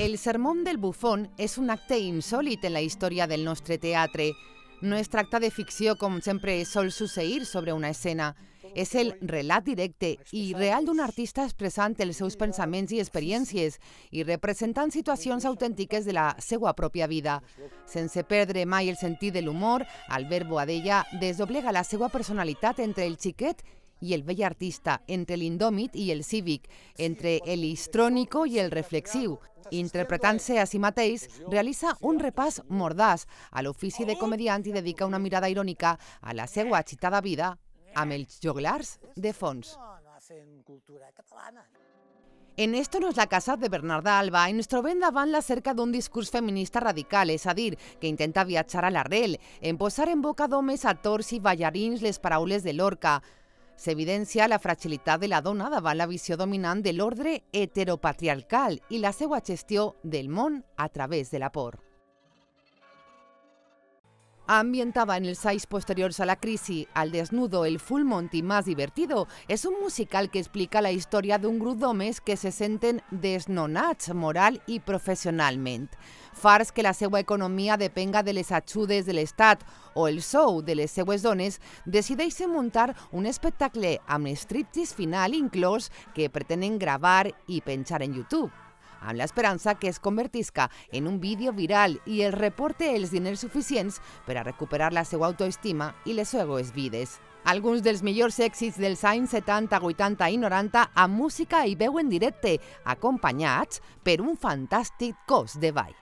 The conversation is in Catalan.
El Sermón del Bufón és un acte insòlit en la història del nostre teatre. No es tracta de ficció com sempre sol succeir sobre una escena. És el relat directe i real d'un artista expressant els seus pensaments i experiències i representant situacions autèntiques de la seva pròpia vida. Sense perdre mai el sentit de l'humor, Albert Boadella desdoblega la seva personalitat entre el xiquet y el bellartista, entre l'indòmit i el cívic, entre el histrònico i el reflexiu. Interpretant-se a si mateix, realitza un repàs mordàs a l'ofici de comediant i dedica una mirada irònica a la seva agitada vida amb els joglars de fons. En Esto no es la casa de Bernarda Alba ens trobem davant la cerca d'un discurs feminista radical, és a dir, que intenta viatjar a l'arrel, en posar en boca d'homes, actors i ballarins les paraules de Lorca, Se evidencia la fragilidad de la dona dada la visión dominante del orden heteropatriarcal y la seva gestió del mon a través de la por. Ambientada en el seis posteriors a la crisis, Al desnudo, el full Monty más divertido es un musical que explica la un de un d'homes que se senten desnonats moral y profesionalmente. fars que la seva economia depenga de les ajudes de l'Estat o el sou de les seues dones, decideixen muntar un espectacle amb striptease final inclòs que pretenen gravar i penjar en YouTube amb l'esperança que es convertisca en un vídeo viral i el reporte els diners suficients per a recuperar la seva autoestima i les seues vides. Alguns dels millors èxits dels anys 70, 80 i 90 amb música i veu en directe, acompanyats per un fantàstic cos de ball.